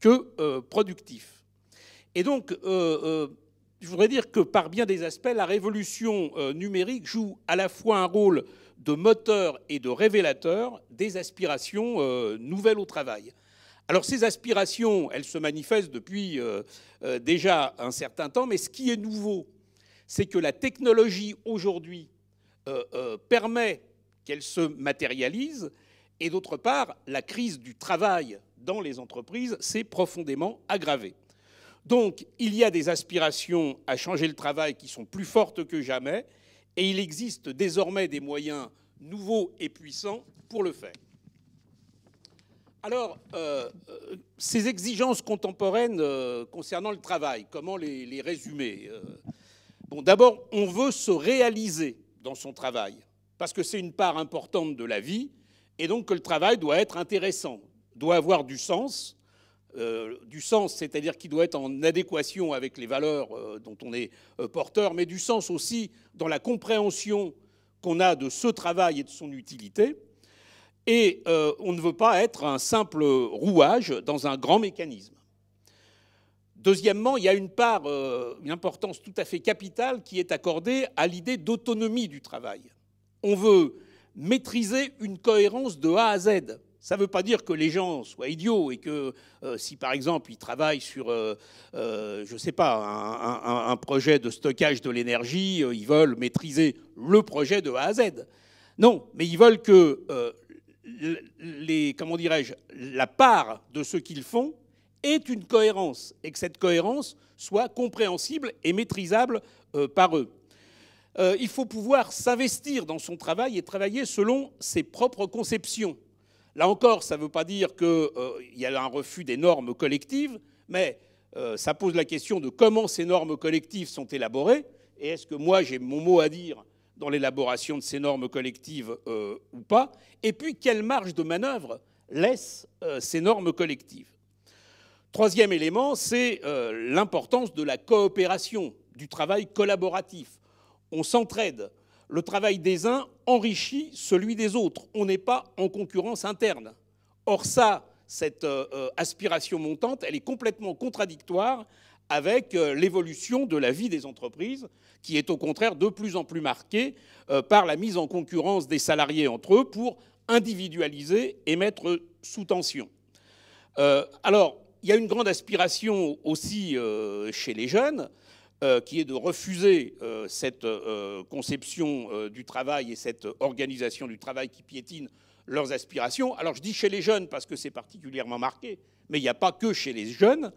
que productifs. Et donc, je voudrais dire que par bien des aspects, la révolution numérique joue à la fois un rôle de moteur et de révélateur des aspirations euh, nouvelles au travail. Alors ces aspirations, elles se manifestent depuis euh, euh, déjà un certain temps, mais ce qui est nouveau, c'est que la technologie aujourd'hui permet qu'elle se matérialise, et d'autre part, la crise du travail dans les entreprises s'est profondément aggravée. Donc il y a des aspirations à changer le travail qui sont plus fortes que jamais, et il existe désormais des moyens nouveaux et puissants pour le faire. Alors, euh, euh, ces exigences contemporaines euh, concernant le travail, comment les, résumer Bon, d'abord, on veut se réaliser dans son travail, parce que c'est une part importante de la vie, et donc que le travail doit être intéressant, doit avoir du sens, euh, du sens, c'est-à-dire qu'il doit être en adéquation avec les valeurs euh, dont on est euh, porteur, mais du sens aussi dans la compréhension qu'on a de ce travail et de son utilité. Et on ne veut pas être un simple rouage dans un grand mécanisme. Deuxièmement, il y a une part, une importance tout à fait capitale qui est accordée à l'idée d'autonomie du travail. On veut maîtriser une cohérence de A à Z ça ne veut pas dire que les gens soient idiots et que euh, si par exemple ils travaillent sur, euh, euh, je ne sais pas, un, projet de stockage de l'énergie, ils veulent maîtriser le projet de A à Z. Non, mais ils veulent que les, comment dirais-je, la part de ce qu'ils font ait une cohérence et que cette cohérence soit compréhensible et maîtrisable par eux. il faut pouvoir s'investir dans son travail et travailler selon ses propres conceptions. Là encore, ça ne veut pas dire qu'il euh, y a un refus des normes collectives, mais euh, ça pose la question de comment ces normes collectives sont élaborées, et est-ce que moi j'ai mon mot à dire dans l'élaboration de ces normes collectives euh, ou pas, et puis quelle marge de manœuvre laissent ces normes collectives. Troisième élément, c'est l'importance de la coopération, du travail collaboratif. On s'entraide. Le travail des uns enrichit celui des autres. On n'est pas en concurrence interne. Or ça, cette euh, euh, aspiration montante, elle est complètement contradictoire avec euh, l'évolution de la vie des entreprises, qui est au contraire de plus en plus marquée par la mise en concurrence des salariés entre eux pour individualiser et mettre sous tension. alors, il y a une grande aspiration aussi chez les jeunes euh, qui est de refuser euh, cette euh, conception du travail et cette organisation du travail qui piétine leurs aspirations. Alors je dis chez les jeunes parce que c'est particulièrement marqué, mais il n'y a pas que chez les jeunes.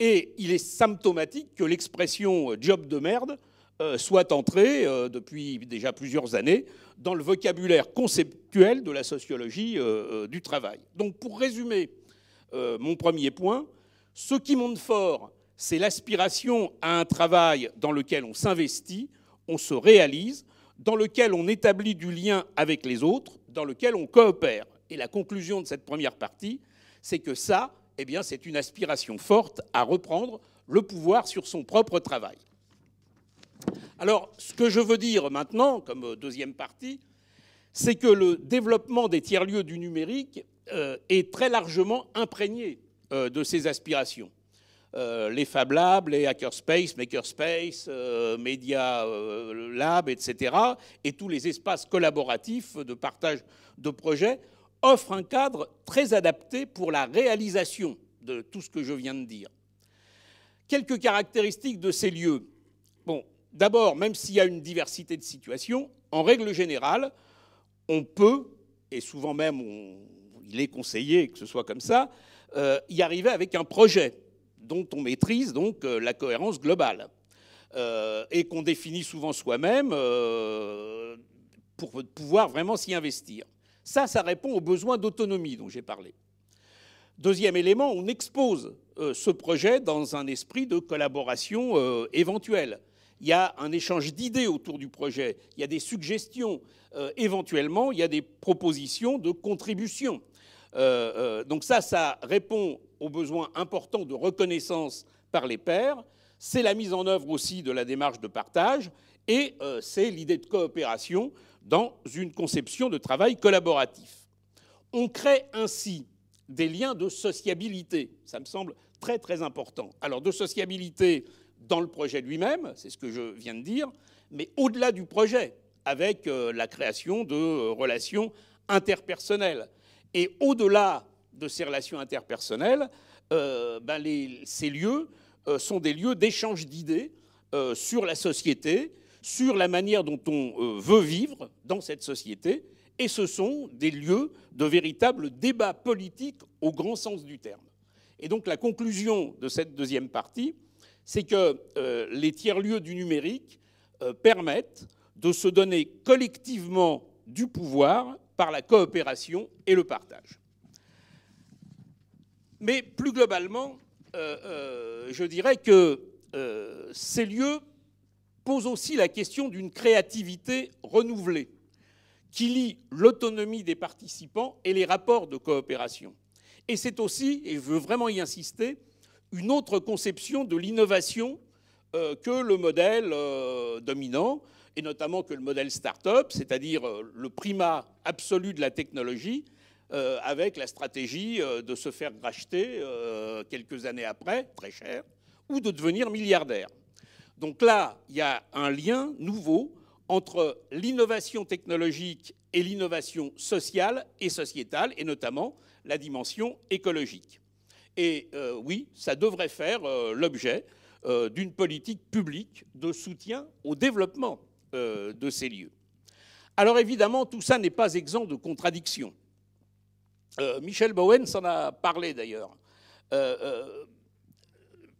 Et il est symptomatique que l'expression job de merde soit entrée depuis déjà plusieurs années dans le vocabulaire conceptuel de la sociologie du travail. Donc pour résumer mon premier point, ce qui monte fort, c'est l'aspiration à un travail dans lequel on s'investit, on se réalise, dans lequel on établit du lien avec les autres, dans lequel on coopère. Et la conclusion de cette première partie, c'est que ça, eh bien, c'est une aspiration forte à reprendre le pouvoir sur son propre travail. Alors, ce que je veux dire maintenant, comme deuxième partie, c'est que le développement des tiers-lieux du numérique euh, est très largement imprégné euh, de ces aspirations. Euh, les Fab Labs, les Hackerspace, Makerspace, euh, Media euh, Lab, etc., et tous les espaces collaboratifs de partage de projets, offrent un cadre très adapté pour la réalisation de tout ce que je viens de dire. Quelques caractéristiques de ces lieux. Bon, d'abord, même s'il y a une diversité de situations, en règle générale, on peut, et souvent même il est conseillé que ce soit comme ça, y arriver avec un projet dont on maîtrise donc euh, la cohérence globale euh, et qu'on définit souvent soi-même euh, pour pouvoir vraiment s'y investir. Ça, ça répond aux besoins d'autonomie dont j'ai parlé. Deuxième élément, on expose ce projet dans un esprit de collaboration éventuelle. Il y a un échange d'idées autour du projet, il y a des suggestions, éventuellement il y a des propositions de contribution. Euh, euh, donc ça, ça répond aux besoins importants de reconnaissance par les pairs. C'est la mise en œuvre aussi de la démarche de partage et euh, c'est l'idée de coopération dans une conception de travail collaboratif. On crée ainsi des liens de sociabilité. Ça me semble très très important. Alors de sociabilité dans le projet lui-même, c'est ce que je viens de dire, mais au-delà du projet, avec la création de relations interpersonnelles, et au-delà de ces relations interpersonnelles, euh, ben ces lieux euh, sont des lieux d'échange d'idées euh, sur la société, sur la manière dont on veut vivre dans cette société, et ce sont des lieux de véritables débats politiques au grand sens du terme. Et donc la conclusion de cette deuxième partie, c'est que les tiers-lieux du numérique permettent de se donner collectivement du pouvoir par la coopération et le partage. Mais plus globalement, euh, euh, je dirais que euh, ces lieux posent aussi la question d'une créativité renouvelée qui lie l'autonomie des participants et les rapports de coopération. Et c'est aussi, et je veux vraiment y insister, une autre conception de l'innovation que le modèle dominant, et notamment que le modèle start-up, c'est-à-dire euh, le primat absolu de la technologie, euh, avec la stratégie euh, de se faire racheter quelques années après, très cher, ou de devenir milliardaire. Donc là, il y a un lien nouveau entre l'innovation technologique et l'innovation sociale et sociétale, et notamment la dimension écologique. Et oui, ça devrait faire l'objet d'une politique publique de soutien au développement euh, de ces lieux. Alors évidemment, tout ça n'est pas exempt de contradictions. Euh, Michel Bowen s'en a parlé d'ailleurs. Euh,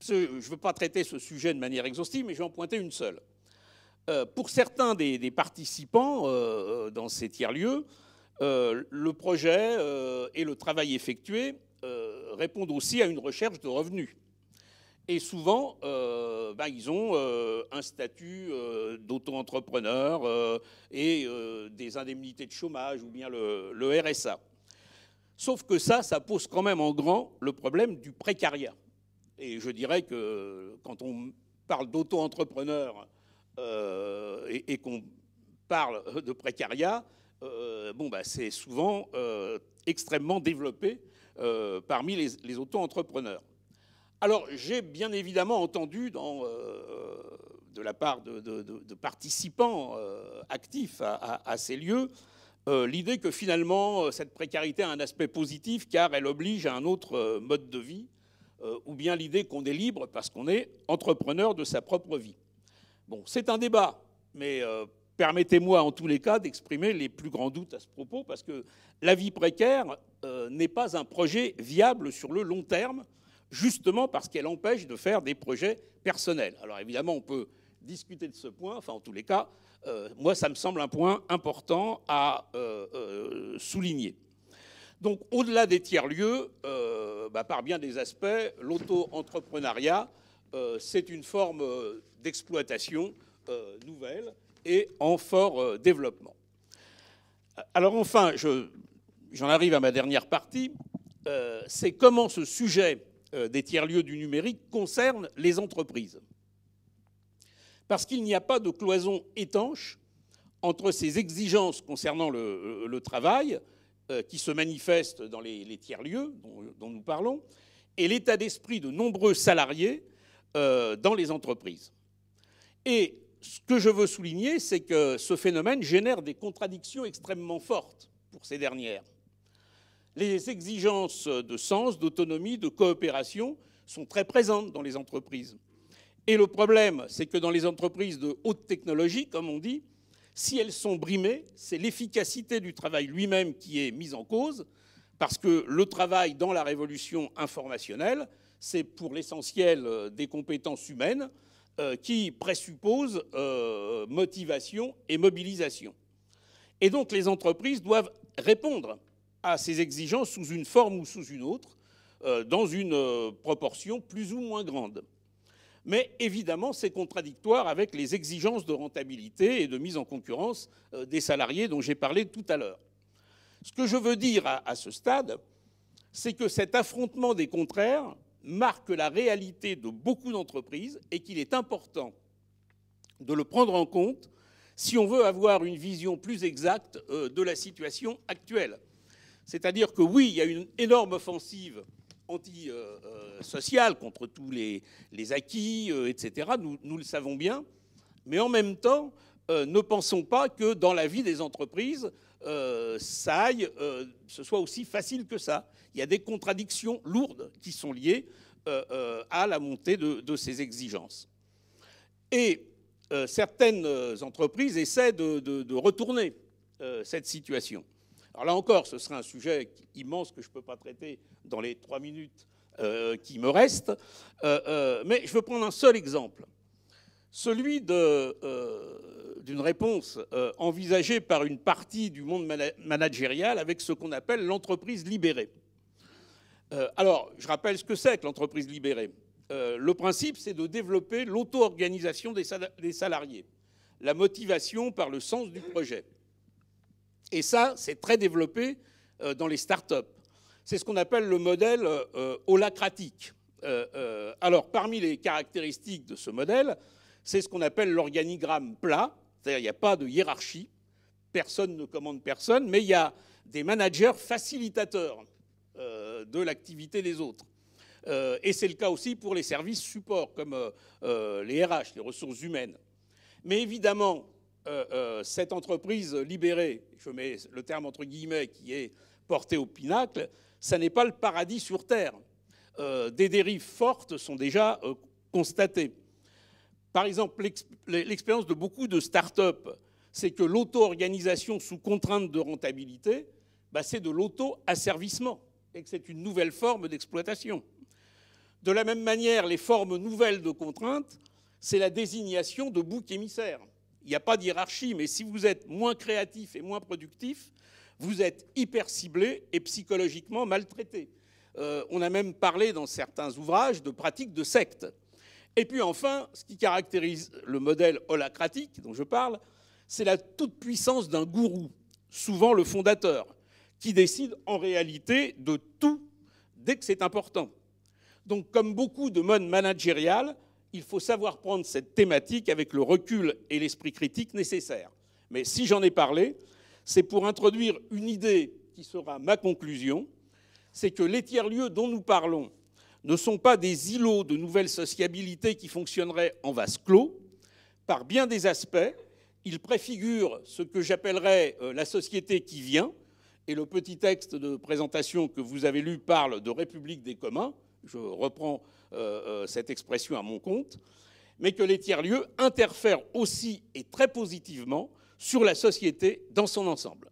je ne veux pas traiter ce sujet de manière exhaustive, mais je vais en pointer une seule. pour certains des participants dans ces tiers-lieux, le projet et le travail effectué répondent aussi à une recherche de revenus. Et souvent, euh, bah, ils ont euh, un statut euh, d'auto-entrepreneur et des indemnités de chômage ou bien le, RSA. Sauf que ça, ça pose quand même en grand le problème du précariat. Et je dirais que quand on parle d'auto-entrepreneur et, qu'on parle de précariat, bon, bah, c'est souvent extrêmement développé parmi les auto-entrepreneurs. Alors j'ai bien évidemment entendu euh, de la part de, participants euh, actifs à, ces lieux euh, l'idée que finalement cette précarité a un aspect positif car elle oblige à un autre mode de vie, ou bien l'idée qu'on est libre parce qu'on est entrepreneur de sa propre vie. Bon, c'est un débat, mais permettez-moi en tous les cas d'exprimer les plus grands doutes à ce propos, parce que la vie précaire n'est pas un projet viable sur le long terme, justement parce qu'elle empêche de faire des projets personnels. Alors évidemment, on peut discuter de ce point, enfin en tous les cas, euh, moi ça me semble un point important à euh, euh, souligner. Donc au-delà des tiers-lieux, bah, par bien des aspects, l'auto-entrepreneuriat, c'est une forme d'exploitation nouvelle et en fort développement. Alors enfin, j'en arrive à ma dernière partie, c'est comment ce sujet euh, des tiers-lieux du numérique concernent les entreprises. Parce qu'il n'y a pas de cloison étanche entre ces exigences concernant le, euh, travail, euh, qui se manifestent dans les, tiers-lieux dont, nous parlons, et l'état d'esprit de nombreux salariés dans les entreprises. Et ce que je veux souligner, c'est que ce phénomène génère des contradictions extrêmement fortes pour ces dernières. Les exigences de sens, d'autonomie, de coopération sont très présentes dans les entreprises. Et le problème, c'est que dans les entreprises de haute technologie, comme on dit, si elles sont brimées, c'est l'efficacité du travail lui-même qui est mise en cause, parce que le travail dans la révolution informationnelle, c'est pour l'essentiel euh, des compétences humaines euh, qui présupposent euh, motivation et mobilisation. Et donc les entreprises doivent répondre à ces exigences sous une forme ou sous une autre, euh, dans une euh, proportion plus ou moins grande. Mais évidemment, c'est contradictoire avec les exigences de rentabilité et de mise en concurrence euh, des salariés dont j'ai parlé tout à l'heure. Ce que je veux dire à ce stade, c'est que cet affrontement des contraires marque la réalité de beaucoup d'entreprises et qu'il est important de le prendre en compte si on veut avoir une vision plus exacte de la situation actuelle. C'est-à-dire que oui, il y a une énorme offensive antisociale contre tous les, acquis, euh, etc. Nous, le savons bien. Mais en même temps, euh, ne pensons pas que dans la vie des entreprises, euh, ça aille, ce soit aussi facile que ça. Il y a des contradictions lourdes qui sont liées à la montée de, ces exigences. Et certaines entreprises essaient de retourner cette situation. Alors là encore, ce serait un sujet immense que je ne peux pas traiter dans les trois minutes euh, qui me restent, euh, euh, mais je veux prendre un seul exemple, celui d'une réponse envisagée par une partie du monde managérial avec ce qu'on appelle l'entreprise libérée. alors, je rappelle ce que c'est que l'entreprise libérée. le principe, c'est de développer l'auto-organisation des salariés, la motivation par le sens du projet. Et ça, c'est très développé euh, dans les start-up. C'est ce qu'on appelle le modèle euh, holacratique. Euh, alors, parmi les caractéristiques de ce modèle, c'est ce qu'on appelle l'organigramme plat, c'est-à-dire il n'y a pas de hiérarchie, personne ne commande personne, mais il y a des managers facilitateurs de l'activité des autres. et c'est le cas aussi pour les services supports, comme les RH, les ressources humaines. Mais évidemment, euh, euh, cette entreprise libérée, je mets le terme entre guillemets qui est portée au pinacle, ça n'est pas le paradis sur Terre. Euh, des dérives fortes sont déjà constatées. Par exemple, l'expérience de beaucoup de start-up, c'est que l'auto-organisation sous contrainte de rentabilité, bah, c'est de l'auto-asservissement et que c'est une nouvelle forme d'exploitation. De la même manière, les formes nouvelles de contraintes, c'est la désignation de boucs émissaires il n'y a pas d'hierarchie, mais si vous êtes moins créatif et moins productif, vous êtes hyper ciblé et psychologiquement maltraité. Euh, on a même parlé dans certains ouvrages de pratiques de sectes. Et puis enfin, ce qui caractérise le modèle holacratique dont je parle, c'est la toute-puissance d'un gourou, souvent le fondateur, qui décide en réalité de tout dès que c'est important. Donc comme beaucoup de modes managériales, il faut savoir prendre cette thématique avec le recul et l'esprit critique nécessaire. Mais si j'en ai parlé, c'est pour introduire une idée qui sera ma conclusion, c'est que les tiers-lieux dont nous parlons ne sont pas des îlots de nouvelle sociabilité qui fonctionneraient en vase clos. Par bien des aspects, ils préfigurent ce que j'appellerais euh, la société qui vient, et le petit texte de présentation que vous avez lu parle de République des communs. Je reprends euh, euh, cette expression à mon compte, mais que les tiers-lieux interfèrent aussi et très positivement sur la société dans son ensemble.